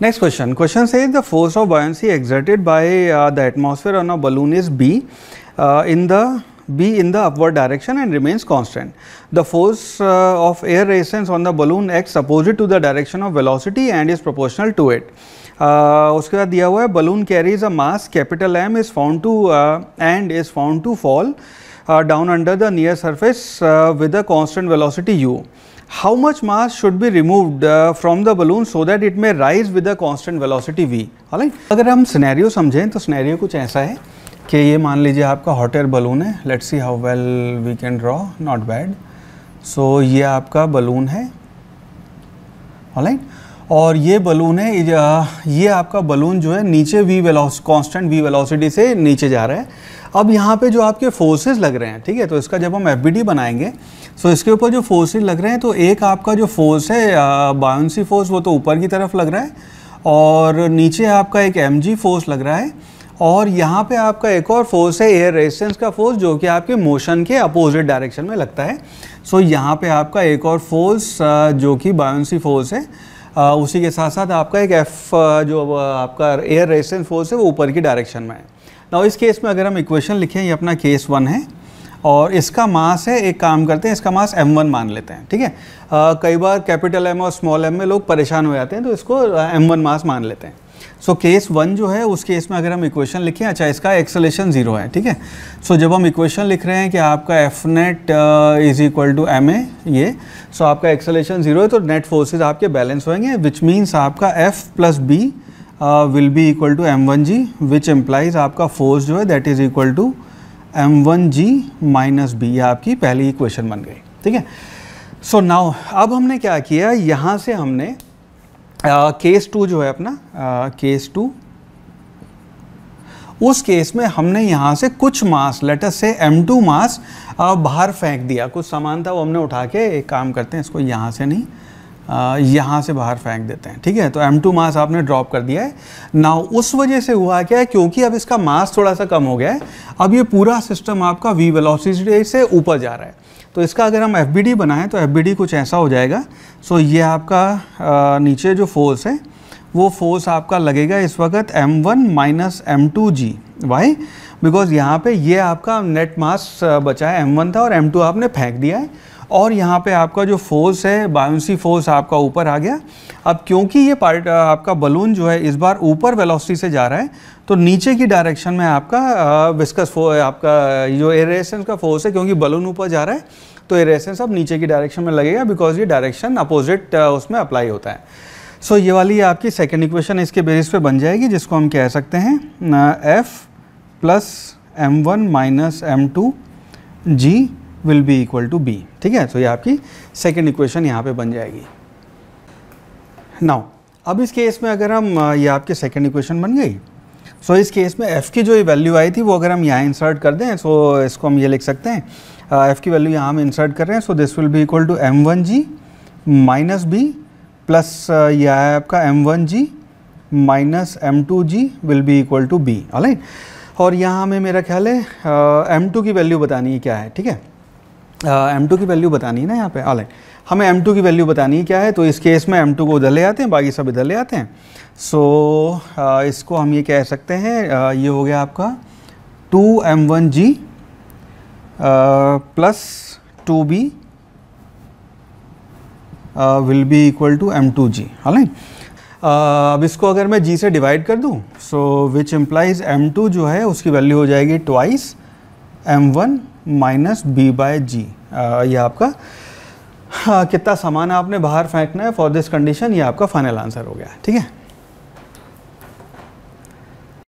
Next question. Question says the force of buoyancy exerted by uh, the atmosphere on a balloon is B uh, in the B in the upward direction and remains constant. The force uh, of air resistance on the balloon acts opposite to the direction of velocity and is proportional to it. उसके बाद दिया हुआ है balloon carries a mass capital M is found to uh, and is found to fall uh, down under the near surface uh, with a constant velocity u. How much mass should be removed uh, from the balloon so that it may rise with a constant velocity v? all right agar hum scenario samjhe to scenario kuch aisa hai ki ye maan lijiye aapka hot air balloon hai let's see how well we can draw not bad so ye aapka balloon hai all right? और ये balloon है ये आपका balloon जो है नीचे V वेलोस constant V velocity से नीचे जा रहा है अब यहाँ पे जो आपके फोर्सेस लग रहे हैं ठीक है तो इसका जब हम एफ बनाएंगे सो इसके ऊपर जो फोर्सेस लग रहे हैं तो एक आपका जो फोर्स है बाउंसी फोर्स वो तो ऊपर की तरफ लग रहा है और नीचे आपका एक एम फोर्स लग रहा है और यहाँ पे आपका एक और फोर्स है एयर रेजिस्टेंस का फोर्स जो कि आपके मोशन के अपोजिट डायरेक्शन में लगता है सो so, यहाँ पे आपका एक और फोर्स जो कि बायोन्सी फोर्स है उसी के साथ साथ आपका एक एफ जो आपका एयर रेजिस्टेंस फोर्स है वो ऊपर की डायरेक्शन में है ना इस केस में अगर हम इक्वेशन लिखें ये अपना केस वन है और इसका मास है एक काम करते हैं इसका मास m1 मान लेते हैं ठीक है कई बार कैपिटल m और स्मॉल m में लोग परेशान हो जाते हैं तो इसको m1 मास मान लेते हैं सो केस वन जो है उस केस में अगर हम इक्वेशन लिखें अच्छा इसका एक्सलेशन ज़ीरो है ठीक है सो जब हम इक्वेशन लिख रहे हैं कि आपका F net is equal to M A ये सो so, आपका एक्सलेशन ज़ीरो है तो नेट फोर्सेज आपके बैलेंस होंगे विच मीन्स आपका F plus B will be equal to M one G which implies आपका फोर्स जो है that is equal to M one G minus B ये आपकी पहली इक्वेशन बन गई ठीक है सो so नाउ अब हमने क्या किया यहाँ से हमने केस टू जो है अपना केस टू उस केस में हमने यहाँ से कुछ मास लेटस से M2 मास बाहर फेंक दिया कुछ सामान था वो हमने उठा के एक काम करते हैं इसको यहाँ से नहीं यहाँ से बाहर फेंक देते हैं ठीक है तो M2 मास आपने ड्रॉप कर दिया है ना उस वजह से हुआ क्या है क्योंकि अब इसका मास थोड़ा सा कम हो गया है अब ये पूरा सिस्टम आपका V वेलोसिटी से ऊपर जा रहा है तो इसका अगर हम एफ बनाएं तो एफ कुछ ऐसा हो जाएगा सो ये आपका आ, नीचे जो फोर्स है वो फोर्स आपका लगेगा इस वक्त M one minus M two G why because यहाँ पर ये आपका नेट मास बचा है एम वन था और एम टू आपने फेंक दिया है और यहाँ पे आपका जो फोर्स है बायोसी फोर्स आपका ऊपर आ गया अब क्योंकि ये पार्ट आपका बलून जो है इस बार ऊपर वेलोसिटी से जा रहा है तो नीचे की डायरेक्शन में आपका विस्कस फो आपका जो एरेसेंस का फोर्स है क्योंकि बलून ऊपर जा रहा है तो एरेसेंस अब नीचे की डायरेक्शन में लगेगा बिकॉज ये डायरेक्शन अपोजिट उसमें अप्लाई होता है सो ये वाली आपकी सेकेंड इक्वेशन इसके बेसिस पे बन जाएगी जिसको हम कह सकते हैं F plus M one minus M two G will be equal to B ठीक है तो ये आपकी सेकेंड इक्वेशन यहाँ पे बन जाएगी नाउ अब इस केस में अगर हम ये आपकी सेकेंड इक्वेशन बन गई सो so, इस केस में एफ़ की जो वैल्यू आई थी वो अगर हम यहाँ इंसर्ट कर दें सो so इसको हम ये लिख सकते हैं एफ़ की वैल्यू यहाँ हम इंसर्ट कर रहे हैं so this will be equal to M one G minus B plus यह है आपका M one G minus M two G will be equal to B और यहाँ हमें मेरा ख्याल है एम टू की वैल्यू बतानी है क्या है ठीक है एम टू की वैल्यू बतानी है ना यहाँ पे ऑल हाँ, हमें एम टू की वैल्यू बतानी है क्या है तो इस केस में एम टू को उधर ले आते हैं बाकी सब इधर ले आते हैं सो so, uh, इसको हम ये कह सकते हैं uh, ये हो गया आपका two M one G plus two B will be equal to M two G all अब इसको अगर मैं जी से डिवाइड कर दूँ so which implies M two जो है उसकी वैल्यू हो जाएगी twice M one minus B by G ये आपका हाँ, कितना सामान आपने बाहर फेंकना है फॉर दिस कंडीशन ये आपका फाइनल आंसर हो गया ठीक है